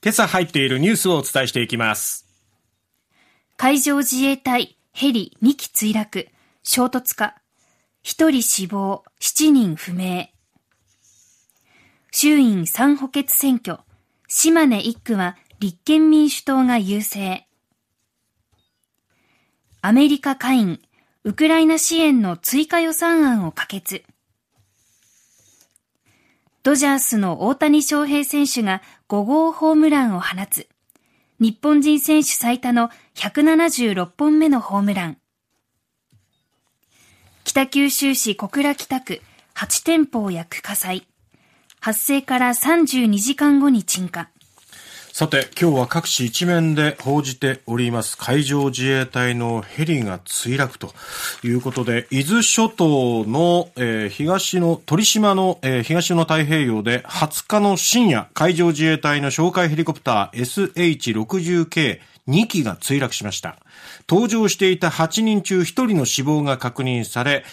今朝入っているニュースをお伝えしていきます。海上自衛隊ヘリ2機墜落、衝突か、1人死亡、7人不明。衆院3補欠選挙、島根1区は立憲民主党が優勢。アメリカ下院、ウクライナ支援の追加予算案を可決。ドジャースの大谷翔平選手が5号ホームランを放つ、日本人選手最多の176本目のホームラン。北九州市小倉北区8店舗を焼く火災。発生から32時間後に鎮火。さて、今日は各紙一面で報じております、海上自衛隊のヘリが墜落ということで、伊豆諸島の、えー、東の、鳥島の、えー、東の太平洋で20日の深夜、海上自衛隊の哨戒ヘリコプター SH60K 2機が墜落しました。搭乗していた8人中1人の死亡が確認され、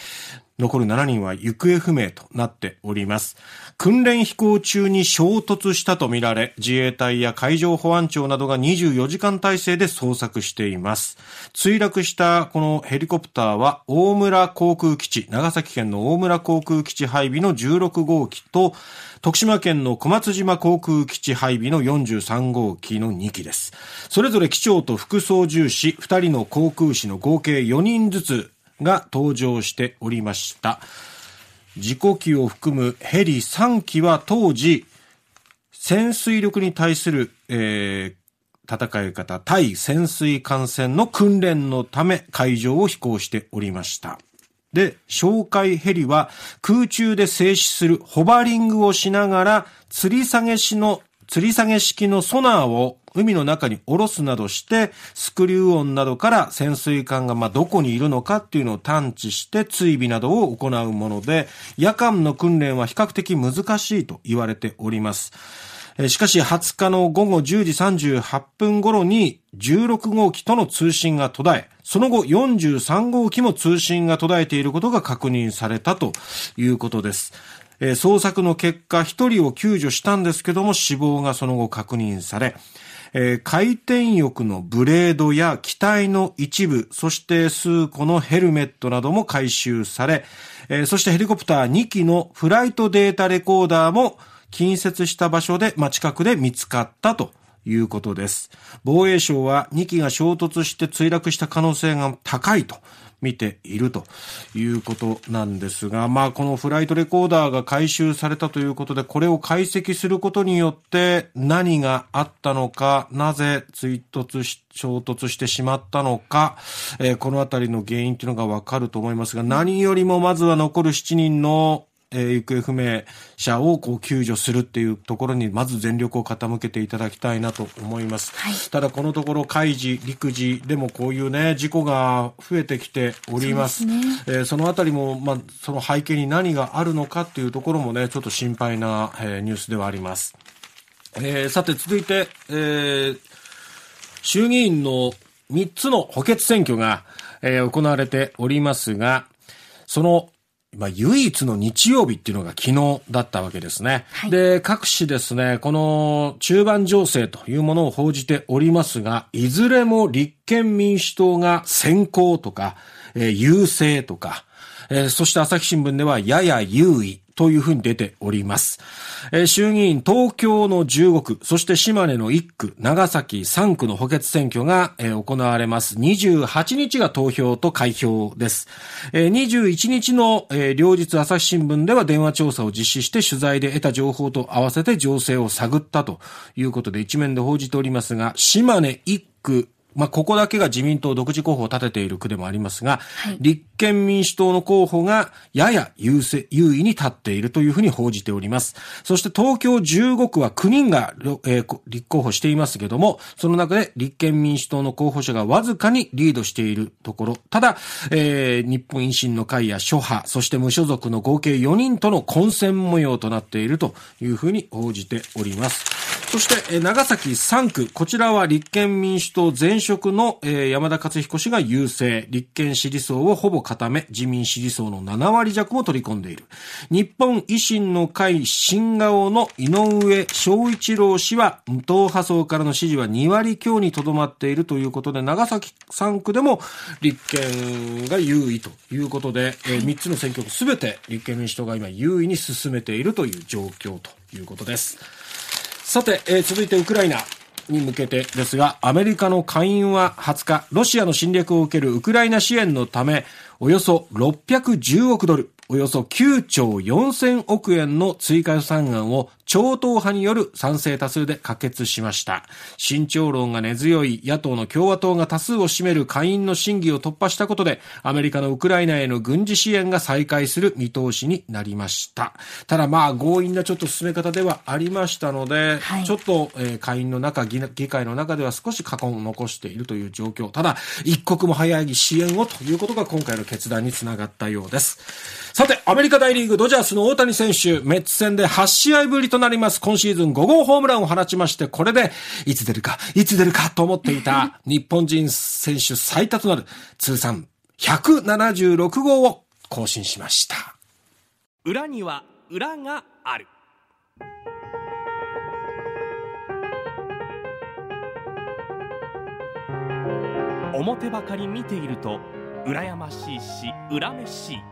残る7人は行方不明となっております。訓練飛行中に衝突したとみられ、自衛隊や海上保安庁などが24時間体制で捜索しています。墜落したこのヘリコプターは、大村航空基地、長崎県の大村航空基地配備の16号機と、徳島県の小松島航空基地配備の43号機の2機です。それぞれ機長と副操縦士、2人の航空士の合計4人ずつ、が登場しておりました。自己機を含むヘリ3機は当時、潜水力に対する、えー、戦い方、対潜水艦船の訓練のため海上を飛行しておりました。で、哨戒ヘリは空中で静止するホバリングをしながら吊り下げしの吊り下げ式のソナーを海の中に下ろすなどして、スクリュー音などから潜水艦がまどこにいるのかっていうのを探知して追尾などを行うもので、夜間の訓練は比較的難しいと言われております。しかし20日の午後10時38分頃に16号機との通信が途絶え、その後43号機も通信が途絶えていることが確認されたということです。えー、捜索の結果、1人を救助したんですけども、死亡がその後確認され、えー、回転翼のブレードや機体の一部、そして数個のヘルメットなども回収され、えー、そしてヘリコプター2機のフライトデータレコーダーも近接した場所で、まあ、近くで見つかったということです。防衛省は2機が衝突して墜落した可能性が高いと見ているということなんですが、まあ、このフライトレコーダーが回収されたということで、これを解析することによって何があったのか、なぜ追突し、衝突してしまったのか、えー、このあたりの原因というのがわかると思いますが、何よりもまずは残る7人のえー、行方不明者をこう救助するっていうところにまず全力を傾けていただきたいなと思います。はい、ただこのところ海事、陸事でもこういうね、事故が増えてきております。そ、ね、えー、そのあたりも、まあ、その背景に何があるのかっていうところもね、ちょっと心配な、えー、ニュースではあります。えー、さて続いて、えー、衆議院の3つの補欠選挙が、えー、行われておりますが、そのまあ、唯一の日曜日っていうのが昨日だったわけですね。はい、で、各紙ですね、この中盤情勢というものを報じておりますが、いずれも立憲民主党が先行とか、えー、優勢とか、えー、そして朝日新聞ではやや優位、というふうに出ております。えー、衆議院東京の15区、そして島根の1区、長崎3区の補欠選挙が、えー、行われます。28日が投票と開票です。えー、21日の、えー、両日朝日新聞では電話調査を実施して取材で得た情報と合わせて情勢を探ったということで一面で報じておりますが、島根1区、まあ、ここだけが自民党独自候補を立てている区でもありますが、はい、立憲民主党の候補がやや優勢優位に立っているというふうに報じております。そして東京15区は9人が、えー、立候補していますけども、その中で立憲民主党の候補者がわずかにリードしているところ、ただ、えー、日本維新の会や諸派、そして無所属の合計4人との混戦模様となっているというふうに報じております。そして、長崎3区、こちらは立憲民主党前職の山田勝彦氏が優勢、立憲支持層をほぼ固め、自民支持層の7割弱を取り込んでいる。日本維新の会新顔の井上昭一郎氏は、無党派層からの支持は2割強にとどまっているということで、長崎3区でも立憲が優位ということで、え3つの選挙区すべて立憲民主党が今優位に進めているという状況ということです。さて、えー、続いてウクライナ。に向けてですが、アメリカの下院は20日、ロシアの侵略を受けるウクライナ支援のため、およそ610億ドル、およそ9兆4000億円の追加予算案を超党派による賛成多数で可決しました。慎重論が根強い野党の共和党が多数を占める下院の審議を突破したことで、アメリカのウクライナへの軍事支援が再開する見通しになりました。ただまあ強引なちょっと進め方ではありましたので、はい、ちょっと、えー、下院の中議、議会の中では少し過去を残しているという状況。ただ、一刻も早い支援をということが今回の決断につながったようです。さて、アメリカ大リーグドジャースの大谷選手、メッツ戦で8試合ぶりとなります。今シーズン5号ホームランを放ちまして、これで、いつ出るか、いつ出るかと思っていた、日本人選手最多となる、通算176号を更新しました。裏には裏がある。表ばかり見ていると、羨ましいし、恨めしい。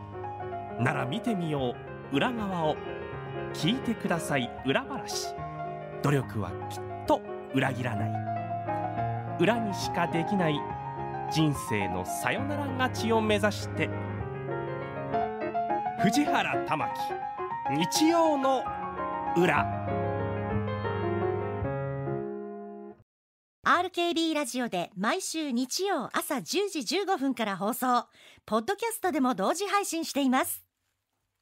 なら見てみよう裏側を聞いてください裏話努力はきっと裏切らない裏にしかできない人生のさよなら勝ちを目指して藤原玉木日曜の裏 RKB ラジオで毎週日曜朝10時15分から放送ポッドキャストでも同時配信しています